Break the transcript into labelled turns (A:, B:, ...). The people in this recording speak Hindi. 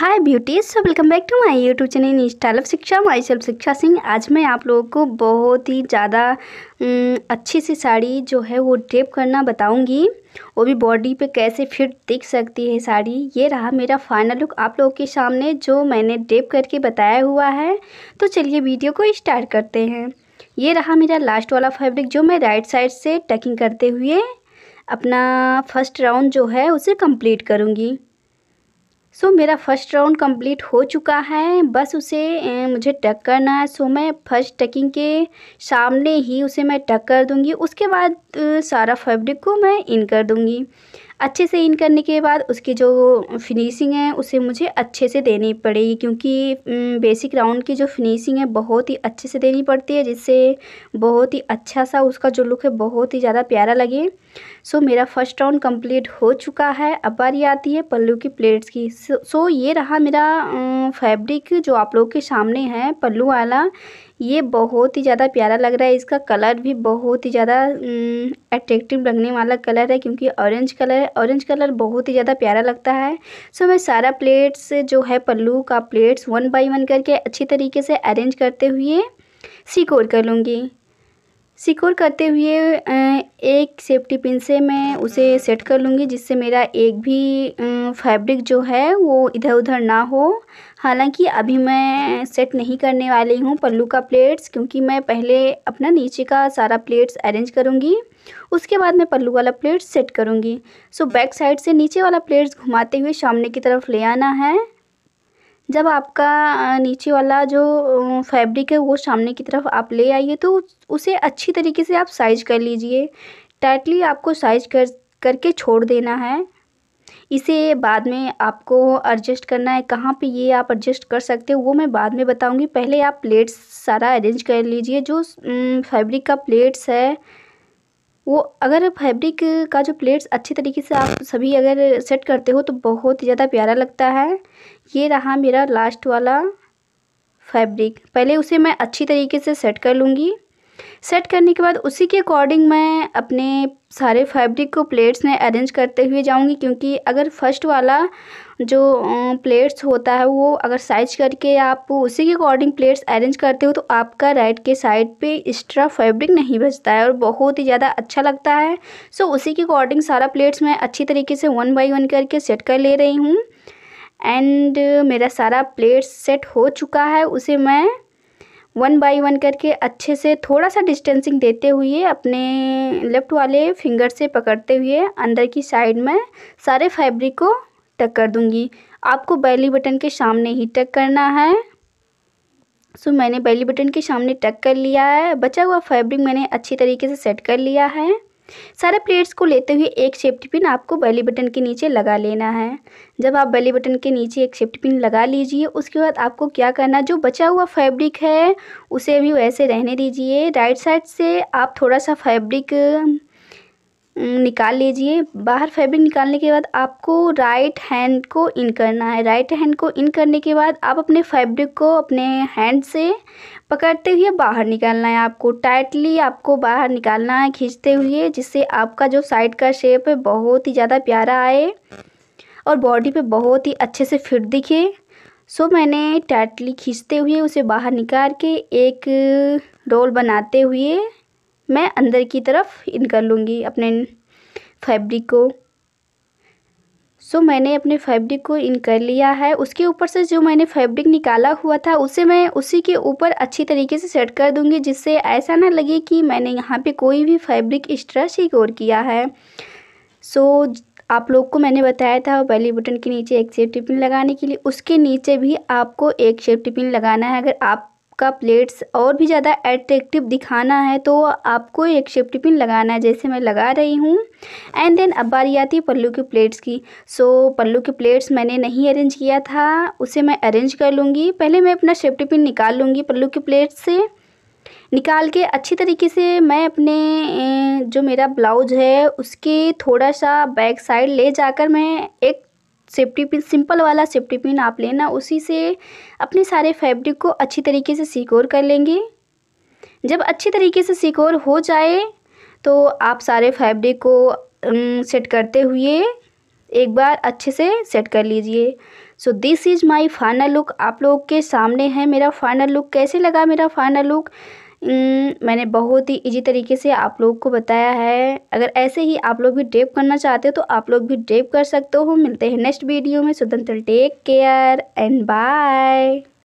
A: hi beauties so welcome back to my YouTube channel in style of Shiksha my self शिक्षा सिंह आज मैं आप लोगों को बहुत ही ज़्यादा अच्छी सी साड़ी जो है वो ड्रेप करना बताऊंगी वो भी बॉडी पे कैसे फिट दिख सकती है साड़ी ये रहा मेरा फाइनल लुक आप लोगों के सामने जो मैंने ड्रेप करके बताया हुआ है तो चलिए वीडियो को स्टार्ट करते हैं ये रहा मेरा लास्ट वाला फैब्रिक जो मैं राइट साइड से टकिंग करते हुए अपना फर्स्ट राउंड जो है उसे कंप्लीट करूँगी सो so, मेरा फर्स्ट राउंड कंप्लीट हो चुका है बस उसे मुझे टक करना है सो so, मैं फर्स्ट टकिंग के सामने ही उसे मैं टक कर दूँगी उसके बाद सारा फैब्रिक को मैं इन कर दूँगी अच्छे से इन करने के बाद उसकी जो फिनिशिंग है उसे मुझे अच्छे से देनी पड़ेगी क्योंकि बेसिक राउंड की जो फिनिशिंग है बहुत ही अच्छे से देनी पड़ती है जिससे बहुत ही अच्छा सा उसका जो लुक है बहुत ही ज़्यादा प्यारा लगे सो मेरा फर्स्ट राउंड कंप्लीट हो चुका है अब बारी आती है पल्लू की प्लेट्स की सो ये रहा मेरा फैब्रिक जो आप लोग के सामने है पल्लू वाला ये बहुत ही ज्यादा प्यारा लग रहा है इसका कलर भी बहुत ही ज्यादा अट्रैक्टिव लगने वाला कलर है क्योंकि ऑरेंज कलर है ऑरेंज कलर बहुत ही ज्यादा प्यारा लगता है सो मैं सारा प्लेट्स जो है पल्लू का प्लेट्स वन बाई वन करके अच्छी तरीके से अरेंज करते हुए सिकोर कर लूँगी सिक्योर करते हुए एक सेफ्टी पिन से मैं उसे सेट कर लूँगी जिससे मेरा एक भी फैब्रिक जो है वो इधर उधर ना हो हालांकि अभी मैं सेट नहीं करने वाली हूँ पल्लू का प्लेट्स क्योंकि मैं पहले अपना नीचे का सारा प्लेट्स अरेंज करूँगी उसके बाद मैं पल्लू वाला प्लेट्स सेट करूँगी सो बैक साइड से नीचे वाला प्लेट्स घुमाते हुए सामने की तरफ ले आना है जब आपका नीचे वाला जो फैब्रिक है वो सामने की तरफ आप ले आइए तो उसे अच्छी तरीके से आप साइज कर लीजिए टाइटली आपको साइज कर करके छोड़ देना है इसे बाद में आपको एडजस्ट करना है कहाँ पे ये आप एडजस्ट कर सकते हो वो मैं बाद में बताऊँगी पहले आप प्लेट्स सारा अरेंज कर लीजिए जो फैब्रिक का प्लेट्स है वो अगर फैब्रिक का जो प्लेट्स अच्छे तरीके से आप सभी अगर सेट करते हो तो बहुत ही ज़्यादा प्यारा लगता है ये रहा मेरा लास्ट वाला फैब्रिक पहले उसे मैं अच्छी तरीके से सेट कर लूँगी सेट करने के बाद उसी के अकॉर्डिंग मैं अपने सारे फैब्रिक को प्लेट्स में अरेंज करते हुए जाऊंगी क्योंकि अगर फर्स्ट वाला जो प्लेट्स होता है वो अगर साइज करके आप उसी के अकॉर्डिंग प्लेट्स अरेंज करते हो तो आपका राइट के साइड पे एक्स्ट्रा फैब्रिक नहीं बचता है और बहुत ही ज़्यादा अच्छा लगता है सो उसी के अकॉर्डिंग सारा प्लेट्स मैं अच्छी तरीके से वन बाई वन करके सेट कर ले रही हूँ एंड मेरा सारा प्लेट्स सेट हो चुका है उसे मैं वन बाई वन करके अच्छे से थोड़ा सा डिस्टेंसिंग देते हुए अपने लेफ़्ट वाले फिंगर से पकड़ते हुए अंदर की साइड में सारे फैब्रिक को टक कर दूंगी आपको बैली बटन के सामने ही टक करना है सो मैंने बैली बटन के सामने टक कर लिया है बचा हुआ फैब्रिक मैंने अच्छी तरीके से सेट कर लिया है सारे प्लेट्स को लेते हुए एक शिफ्ट पिन आपको बेली बटन के नीचे लगा लेना है जब आप बेली बटन के नीचे एक शिफ्ट पिन लगा लीजिए उसके बाद आपको क्या करना जो बचा हुआ फैब्रिक है उसे भी वैसे रहने दीजिए राइट साइड से आप थोड़ा सा फैब्रिक निकाल लीजिए बाहर फैब्रिक निकालने के बाद आपको राइट हैंड को इन करना है राइट हैंड को इन करने के बाद आप अपने फैब्रिक को अपने हैंड से पकड़ते हुए बाहर निकालना है आपको टाइटली आपको बाहर निकालना है खींचते हुए जिससे आपका जो साइड का शेप है बहुत ही ज़्यादा प्यारा आए और बॉडी पे बहुत ही अच्छे से फिट दिखे सो so, मैंने टाइटली खींचते हुए उसे बाहर निकाल के एक रोल बनाते हुए मैं अंदर की तरफ इन कर लूँगी अपने फैब्रिक को सो so, मैंने अपने फैब्रिक को इन कर लिया है उसके ऊपर से जो मैंने फैब्रिक निकाला हुआ था उसे मैं उसी के ऊपर अच्छी तरीके से सेट कर दूंगी जिससे ऐसा ना लगे कि मैंने यहाँ पे कोई भी फैब्रिक एक्स्ट्रा सिक्योर किया है सो so, आप लोग को मैंने बताया था पहली बटन के नीचे एक सेफ्टी पिन लगाने के लिए उसके नीचे भी आपको एक सेफ्टी पिन लगाना है अगर आप आपका प्लेट्स और भी ज़्यादा एट्रेक्टिव दिखाना है तो आपको एक शिफ्ट पिन लगाना है जैसे मैं लगा रही हूँ एंड देन अब बारी आती है पल्लू की प्लेट्स की सो so, पल्लू की प्लेट्स मैंने नहीं अरेंज किया था उसे मैं अरेंज कर लूँगी पहले मैं अपना शिफ्ट पिन निकाल लूँगी पल्लू की प्लेट्स से निकाल के अच्छी तरीके से मैं अपने जो मेरा ब्लाउज है उसके थोड़ा सा बैक साइड ले जाकर मैं एक सेफ्टी पिन सिंपल वाला सेफ्टी पिन आप लेना उसी से अपने सारे फैब्रिक को अच्छी तरीके से सिक्योर कर लेंगे जब अच्छी तरीके से सिक्योर हो जाए तो आप सारे फैब्रिक को सेट करते हुए एक बार अच्छे से सेट कर लीजिए so this is my final look आप लोग के सामने है मेरा फाइनल लुक कैसे लगा मेरा फाइनल लुक हम्म, मैंने बहुत ही इजी तरीके से आप लोग को बताया है अगर ऐसे ही आप लोग भी ड्रेप करना चाहते हो तो आप लोग भी ड्रेप कर सकते हो मिलते हैं नेक्स्ट वीडियो में स्वतंत्र टेक केयर एंड बाय